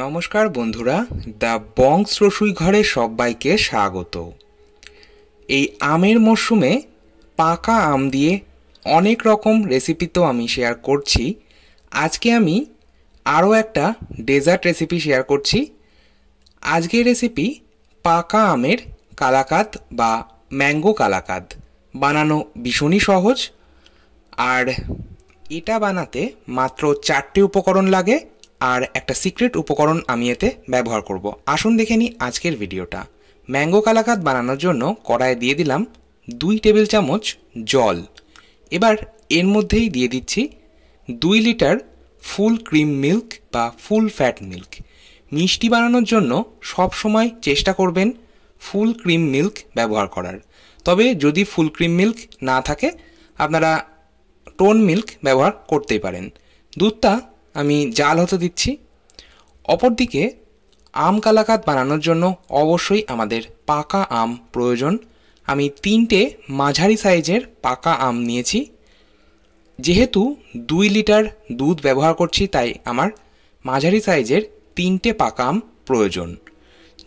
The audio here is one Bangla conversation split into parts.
নমস্কার বন্ধুরা দ্য বংস রসুই ঘরে সবাইকে স্বাগত এই আমের মরশুমে পাকা আম দিয়ে অনেক রকম রেসিপি তো আমি শেয়ার করছি আজকে আমি আরও একটা ডেজার্ট রেসিপি শেয়ার করছি আজকের রেসিপি পাকা আমের কালাকাত বা ম্যাঙ্গো কালাকাত বানানো ভীষণই সহজ আর এটা বানাতে মাত্র চারটি উপকরণ লাগে আর একটা সিক্রেট উপকরণ আমি এতে ব্যবহার করব আসুন দেখে নিই আজকের ভিডিওটা ম্যাঙ্গো কালাকাত বানানোর জন্য কড়াইয়ে দিয়ে দিলাম দুই টেবিল চামচ জল এবার এর মধ্যেই দিয়ে দিচ্ছি দুই লিটার ফুল ক্রিম মিল্ক বা ফুল ফ্যাট মিল্ক মিষ্টি বানানোর জন্য সব সময় চেষ্টা করবেন ফুল ক্রিম মিল্ক ব্যবহার করার তবে যদি ফুল ক্রিম মিল্ক না থাকে আপনারা টোন মিল্ক ব্যবহার করতেই পারেন দুধটা আমি জাল হতে দিচ্ছি অপরদিকে আম কালাকাত বানানোর জন্য অবশ্যই আমাদের পাকা আম প্রয়োজন আমি তিনটে মাঝারি সাইজের পাকা আম নিয়েছি যেহেতু দুই লিটার দুধ ব্যবহার করছি তাই আমার মাঝারি সাইজের তিনটে পাকা আম প্রয়োজন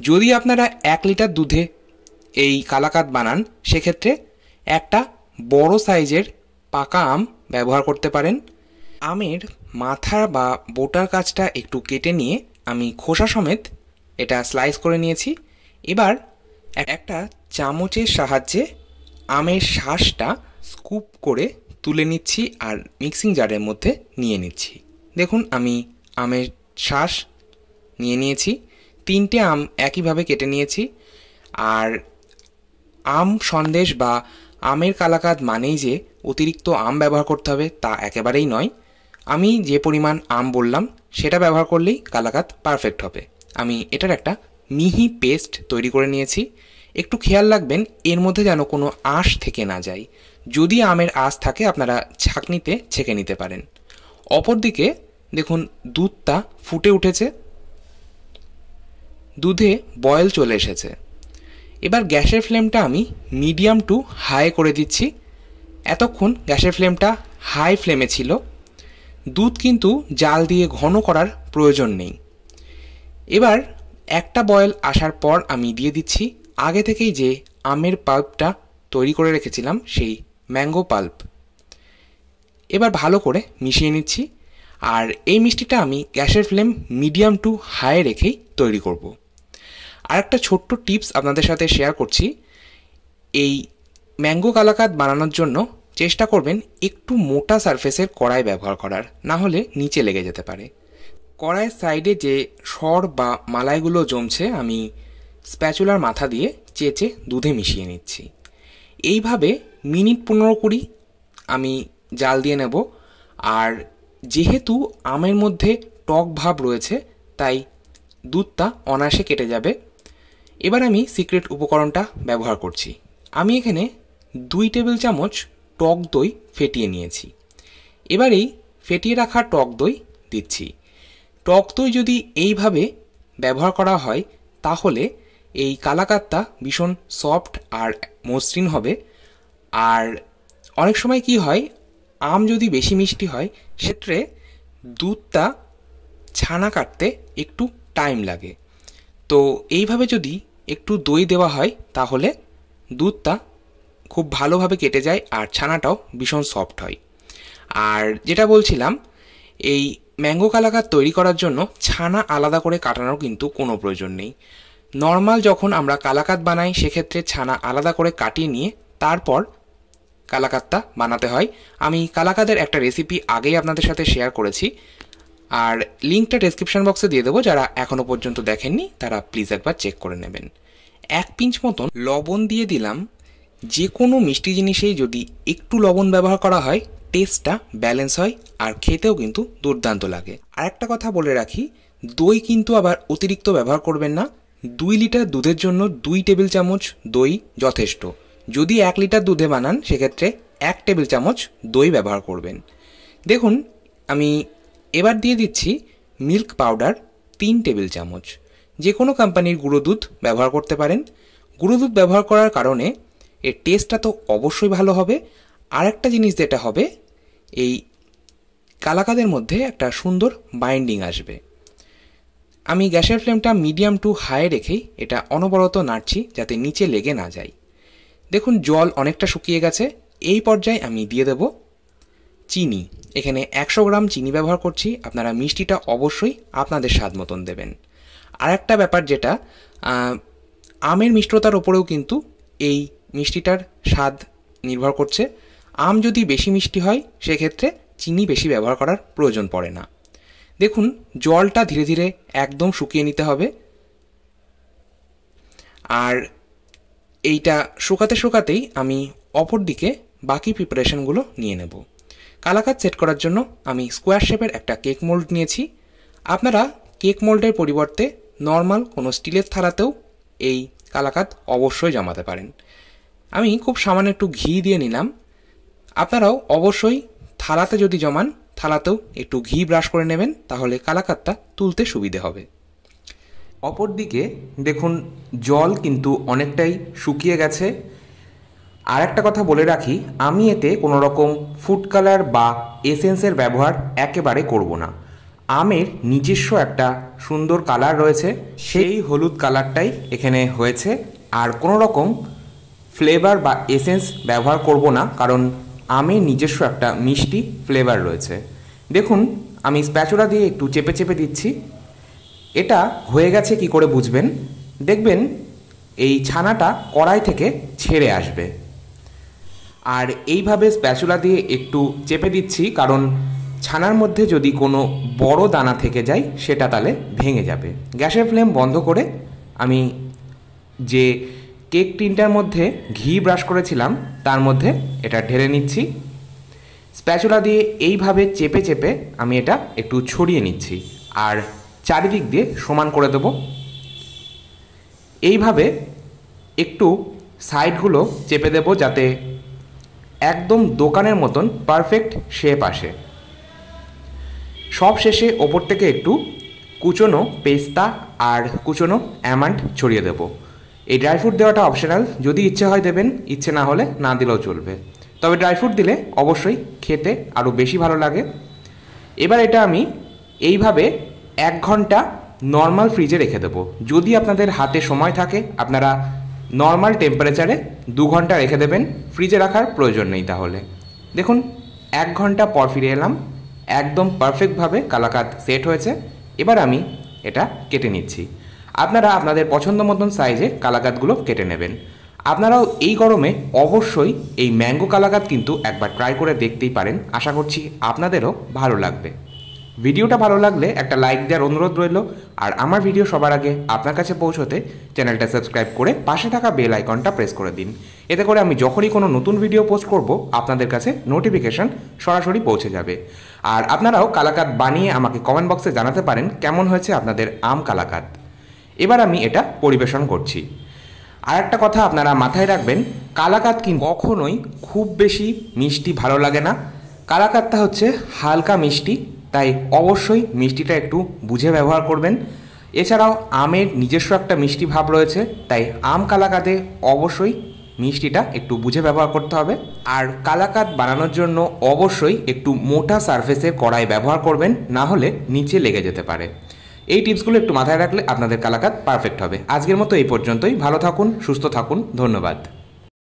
যদি আপনারা এক লিটার দুধে এই কালাকাত বানান সেক্ষেত্রে একটা বড় সাইজের পাকা আম ব্যবহার করতে পারেন আমের মাথার বা বোটার কাজটা একটু কেটে নিয়ে আমি খোসা সমেত এটা স্লাইস করে নিয়েছি এবার একটা চামচের সাহায্যে আমের শ্বাসটা স্কুপ করে তুলে নিচ্ছি আর মিক্সিং জারের মধ্যে নিয়ে নিচ্ছি দেখুন আমি আমের শ্বাস নিয়ে নিয়েছি তিনটে আম একইভাবে কেটে নিয়েছি আর আম সন্দেশ বা আমের কালাকাত মানেই যে অতিরিক্ত আম ব্যবহার করতে হবে তা একেবারেই নয় আমি যে পরিমাণ আম বললাম সেটা ব্যবহার করলেই কালাকাত পারফেক্ট হবে আমি এটার একটা মিহি পেস্ট তৈরি করে নিয়েছি একটু খেয়াল রাখবেন এর মধ্যে যেন কোনো আঁশ থেকে না যায় যদি আমের আঁশ থাকে আপনারা ছাঁকনিতে ছেঁকে নিতে পারেন অপরদিকে দেখুন দুধটা ফুটে উঠেছে দুধে বয়েল চলে এসেছে এবার গ্যাসের ফ্লেমটা আমি মিডিয়াম টু হাই করে দিচ্ছি এতক্ষণ গ্যাসের ফ্লেমটা হাই ফ্লেমে ছিল দুধ কিন্তু জাল দিয়ে ঘন করার প্রয়োজন নেই এবার একটা বয়েল আসার পর আমি দিয়ে দিচ্ছি আগে থেকেই যে আমের পাল্পটা তৈরি করে রেখেছিলাম সেই ম্যাঙ্গো পাল্প এবার ভালো করে মিশিয়ে নিচ্ছি আর এই মিষ্টিটা আমি গ্যাসের ফ্লেম মিডিয়াম টু হাই রেখেই তৈরি করব। আর একটা ছোট্ট টিপস আপনাদের সাথে শেয়ার করছি এই ম্যাঙ্গো কালাকাত বানানোর জন্য চেষ্টা করবেন একটু মোটা সারফেসের কড়াই ব্যবহার করার না হলে নিচে লেগে যেতে পারে কড়াইয়ের সাইডে যে সর বা মালাইগুলো জমছে আমি স্প্যাচুলার মাথা দিয়ে চেঁচে দুধে মিশিয়ে নিচ্ছি এইভাবে মিনিট পনেরো কুড়ি আমি জাল দিয়ে নেব আর যেহেতু আমের মধ্যে টক ভাব রয়েছে তাই দুধটা অনায়াসে কেটে যাবে এবার আমি সিক্রেট উপকরণটা ব্যবহার করছি আমি এখানে দুই টেবিল চামচ টক দই ফেটিয়ে নিয়েছি এবারেই ফেটিয়ে রাখা টক দই দিচ্ছি টক দই যদি এইভাবে ব্যবহার করা হয় তাহলে এই কালাকাত্তা ভীষণ সফট আর মসৃণ হবে আর অনেক সময় কি হয় আম যদি বেশি মিষ্টি হয় সেক্ষেত্রে দুধটা ছানা কাটতে একটু টাইম লাগে তো এইভাবে যদি একটু দই দেওয়া হয় তাহলে দুধটা খুব ভালোভাবে কেটে যায় আর ছানাটাও ভীষণ সফট হয় আর যেটা বলছিলাম এই ম্যাঙ্গো কালাকার তৈরি করার জন্য ছানা আলাদা করে কাটানোর কিন্তু কোনো প্রয়োজন নেই নর্মাল যখন আমরা কালাকাত বানাই সেক্ষেত্রে ছানা আলাদা করে কাটিয়ে নিয়ে তারপর কালাকাতটা বানাতে হয় আমি কালাকাদের একটা রেসিপি আগেই আপনাদের সাথে শেয়ার করেছি আর লিঙ্কটা ডেসক্রিপশান বক্সে দিয়ে দেবো যারা এখনও পর্যন্ত দেখেননি তারা প্লিজ একবার চেক করে নেবেন এক পিঞ্চ মতন লবণ দিয়ে দিলাম যে কোনো মিষ্টি জিনিসেই যদি একটু লবণ ব্যবহার করা হয় টেস্টটা ব্যালেন্স হয় আর খেতেও কিন্তু দুর্দান্ত লাগে আর একটা কথা বলে রাখি দই কিন্তু আবার অতিরিক্ত ব্যবহার করবেন না দুই লিটার দুধের জন্য দুই টেবিল চামচ দই যথেষ্ট যদি এক লিটার দুধে বানান সেক্ষেত্রে এক টেবিল চামচ দই ব্যবহার করবেন দেখুন আমি এবার দিয়ে দিচ্ছি মিল্ক পাউডার তিন টেবিল চামচ যে কোনো কোম্পানির গুঁড়ো দুধ ব্যবহার করতে পারেন গুঁড়ো দুধ ব্যবহার করার কারণে এর টেস্টটা তো অবশ্যই ভালো হবে আর একটা জিনিস যেটা হবে এই কালাকাদের মধ্যে একটা সুন্দর বাইন্ডিং আসবে আমি গ্যাসের ফ্লেমটা মিডিয়াম টু হাই রেখেই এটা অনবরত নাড়ছি যাতে নিচে লেগে না যায় দেখুন জল অনেকটা শুকিয়ে গেছে এই পর্যায়ে আমি দিয়ে দেব চিনি এখানে একশো গ্রাম চিনি ব্যবহার করছি আপনারা মিষ্টিটা অবশ্যই আপনাদের স্বাদ মতন দেবেন আর একটা ব্যাপার যেটা আমের মিষ্টতার ওপরেও কিন্তু এই মিষ্টিটার স্বাদ নির্ভর করছে আম যদি বেশি মিষ্টি হয় সেক্ষেত্রে চিনি বেশি ব্যবহার করার প্রয়োজন পড়ে না দেখুন জলটা ধীরে ধীরে একদম শুকিয়ে নিতে হবে আর এইটা শুকাতে শুকাতেই আমি অপর দিকে বাকি প্রিপারেশনগুলো নিয়ে নেব কালাকাত সেট করার জন্য আমি স্কোয়ার শেপের একটা কেক মোল্ড নিয়েছি আপনারা কেক মোল্ডের পরিবর্তে নর্মাল কোনো স্টিলের থালাতেও এই কালাকাত অবশ্যই জমাতে পারেন আমি খুব সামান্য একটু ঘি দিয়ে নিলাম আপনারাও অবশ্যই থালাতে যদি জমান থালাতেও একটু ঘি ব্রাশ করে নেবেন তাহলে কালাকাত্তা তুলতে সুবিধে হবে অপরদিকে দেখুন জল কিন্তু অনেকটাই শুকিয়ে গেছে আর একটা কথা বলে রাখি আমি এতে কোনো রকম ফুড কালার বা এসেন্সের ব্যবহার একেবারে করব না আমের নিজস্ব একটা সুন্দর কালার রয়েছে সেই হলুদ কালারটাই এখানে হয়েছে আর কোনো রকম ফ্লেভার বা এসেন্স ব্যবহার করব না কারণ আমি নিজস্ব একটা মিষ্টি ফ্লেভার রয়েছে দেখুন আমি স্প্যাচুলা দিয়ে একটু চেপে চেপে দিচ্ছি এটা হয়ে গেছে কি করে বুঝবেন দেখবেন এই ছানাটা কড়াই থেকে ছেড়ে আসবে আর এইভাবে স্প্যাচুলা দিয়ে একটু চেপে দিচ্ছি কারণ ছানার মধ্যে যদি কোনো বড় দানা থেকে যায় সেটা তাহলে ভেঙে যাবে গ্যাসের ফ্লেম বন্ধ করে আমি যে কেক টিনটার মধ্যে ঘি ব্রাশ করেছিলাম তার মধ্যে এটা ঢেলে নিচ্ছি স্প্যাচুলা দিয়ে এইভাবে চেপে চেপে আমি এটা একটু ছড়িয়ে নিচ্ছি আর চারিদিক দিয়ে সমান করে দেব এইভাবে একটু সাইডগুলো চেপে দেব যাতে একদম দোকানের মতন পারফেক্ট শেপ আসে সব শেষে ওপর থেকে একটু কুচনো পেস্তা আর কুচনো অ্যামান্ড ছড়িয়ে দেবো এই ড্রাই ফ্রুট দেওয়াটা অপশনাল যদি ইচ্ছে হয় দেবেন ইচ্ছে না হলে না দিলেও চলবে তবে ড্রাই ফ্রুট দিলে অবশ্যই খেতে আরও বেশি ভালো লাগে এবার এটা আমি এইভাবে এক ঘন্টা নর্মাল ফ্রিজে রেখে দেবো যদি আপনাদের হাতে সময় থাকে আপনারা নর্মাল টেম্পারেচারে দু ঘন্টা রেখে দেবেন ফ্রিজে রাখার প্রয়োজন নেই তাহলে দেখুন এক ঘন্টা পর ফিরে এলাম একদম পারফেক্টভাবে কালাকাত সেট হয়েছে এবার আমি এটা কেটে নিচ্ছি আপনারা আপনাদের পছন্দ মতন সাইজের কালাকাতগুলো কেটে নেবেন আপনারাও এই গরমে অবশ্যই এই ম্যাঙ্গো কালাকাত কিন্তু একবার ট্রাই করে দেখতেই পারেন আশা করছি আপনাদেরও ভালো লাগবে ভিডিওটা ভালো লাগলে একটা লাইক দেওয়ার অনুরোধ রইল আর আমার ভিডিও সবার আগে আপনার কাছে পৌঁছতে চ্যানেলটা সাবস্ক্রাইব করে পাশে থাকা বেল আইকনটা প্রেস করে দিন এতে করে আমি যখনই কোনো নতুন ভিডিও পোস্ট করব আপনাদের কাছে নোটিফিকেশান সরাসরি পৌঁছে যাবে আর আপনারাও কালাকাত বানিয়ে আমাকে কমেন্ট বক্সে জানাতে পারেন কেমন হয়েছে আপনাদের আম কালাকাত এবার আমি এটা পরিবেশন করছি আর একটা কথা আপনারা মাথায় রাখবেন কালাকাত কিন্তু কখনোই খুব বেশি মিষ্টি ভালো লাগে না কালাকাতটা হচ্ছে হালকা মিষ্টি তাই অবশ্যই মিষ্টিটা একটু বুঝে ব্যবহার করবেন এছাড়াও আমের নিজস্ব একটা মিষ্টি ভাব রয়েছে তাই আম কালাকাতে অবশ্যই মিষ্টিটা একটু বুঝে ব্যবহার করতে হবে আর কালাকাত বানানোর জন্য অবশ্যই একটু মোটা সারফেসের কড়াই ব্যবহার করবেন না হলে নিচে লেগে যেতে পারে এই টিপসগুলো একটু মাথায় রাখলে আপনাদের কালাকাত পারফেক্ট হবে আজকের মতো এই পর্যন্তই ভালো থাকুন সুস্থ থাকুন ধন্যবাদ